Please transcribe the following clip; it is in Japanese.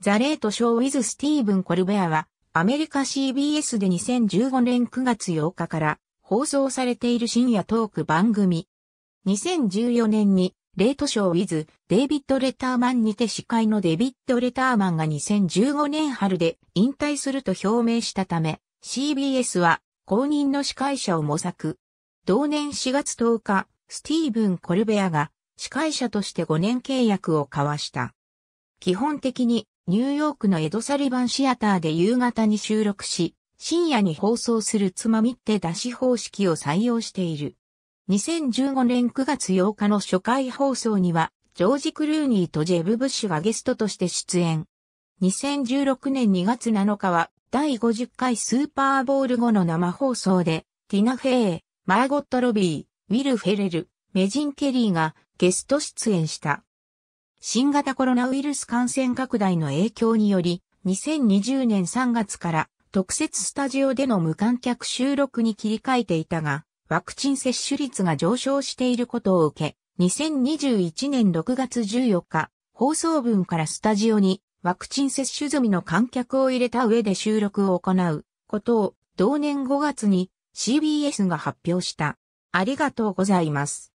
ザ・レート・ショー・ウィズ・スティーブン・コルベアは、アメリカ CBS で2015年9月8日から放送されている深夜トーク番組。2014年に、レート・ショー・ウィズ・デイビッド・レターマンにて司会のデビッド・レターマンが2015年春で引退すると表明したため、CBS は公認の司会者を模索。同年4月10日、スティーブン・コルベアが司会者として5年契約を交わした。基本的にニューヨークのエド・サリバンシアターで夕方に収録し、深夜に放送するつまみって出し方式を採用している。2015年9月8日の初回放送には、ジョージ・クルーニーとジェブ・ブッシュがゲストとして出演。2016年2月7日は、第50回スーパーボール後の生放送で、ティナ・フェー、マーゴット・ロビー、ウィル・フェレル、メジン・ケリーがゲスト出演した。新型コロナウイルス感染拡大の影響により、2020年3月から特設スタジオでの無観客収録に切り替えていたが、ワクチン接種率が上昇していることを受け、2021年6月14日、放送分からスタジオにワクチン接種済みの観客を入れた上で収録を行うことを同年5月に CBS が発表した。ありがとうございます。